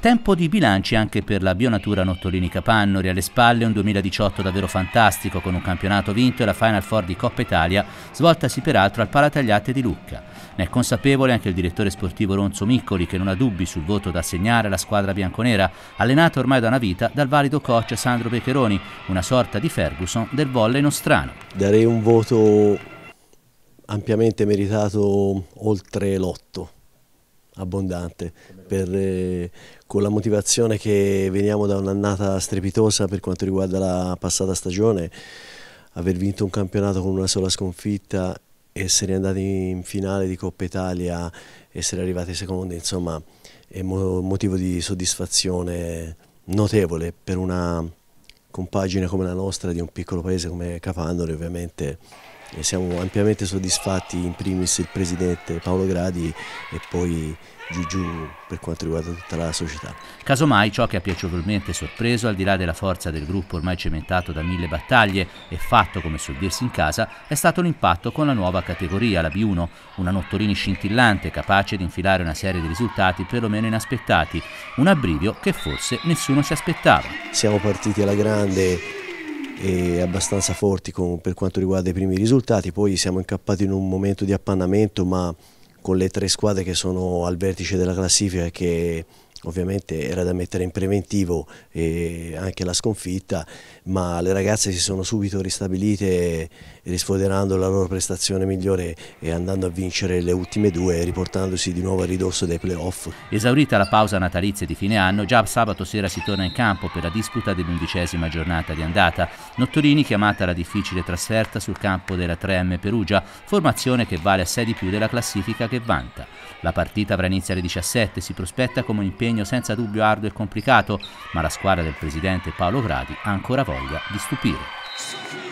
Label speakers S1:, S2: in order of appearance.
S1: Tempo di bilanci anche per la Bionatura Nottolini Capannori, alle spalle un 2018 davvero fantastico con un campionato vinto e la Final Four di Coppa Italia, svoltasi peraltro al Palatagliate di Lucca. Ne è consapevole anche il direttore sportivo Ronzo Miccoli che non ha dubbi sul voto da assegnare alla squadra bianconera, allenata ormai da una vita dal valido coach Sandro Beccheroni, una sorta di Ferguson del volle nostrano.
S2: Darei un voto ampiamente meritato oltre l'otto abbondante per, eh, con la motivazione che veniamo da un'annata strepitosa per quanto riguarda la passata stagione aver vinto un campionato con una sola sconfitta essere andati in finale di Coppa Italia essere arrivati secondi insomma è un motivo di soddisfazione notevole per una compagine come la nostra di un piccolo paese come Capandoli ovviamente e siamo ampiamente soddisfatti in primis il presidente Paolo Gradi e poi Giugiù per quanto riguarda tutta la società.
S1: Casomai ciò che ha piacevolmente sorpreso, al di là della forza del gruppo ormai cementato da mille battaglie e fatto come suol dirsi in casa, è stato l'impatto con la nuova categoria, la B1, una Nottolini scintillante capace di infilare una serie di risultati perlomeno inaspettati, un abbrivio che forse nessuno si aspettava.
S2: Siamo partiti alla grande e abbastanza forti con, per quanto riguarda i primi risultati, poi siamo incappati in un momento di appannamento ma con le tre squadre che sono al vertice della classifica e che ovviamente era da mettere in preventivo anche la sconfitta, ma le ragazze si sono subito ristabilite risfoderando la loro prestazione migliore e andando a vincere le ultime due, riportandosi di nuovo a ridosso dei playoff. Esaurita la
S1: pausa natalizia di fine anno, già sabato sera si torna in campo per la disputa dell'undicesima giornata di andata. Nottorini chiamata la difficile trasferta sul campo della 3M Perugia, formazione che vale assai di più della classifica che vanta. La partita avrà inizio alle 17, si prospetta come un impegno senza dubbio arduo e complicato, ma la squadra del presidente Paolo Gradi ha ancora voglia di stupire.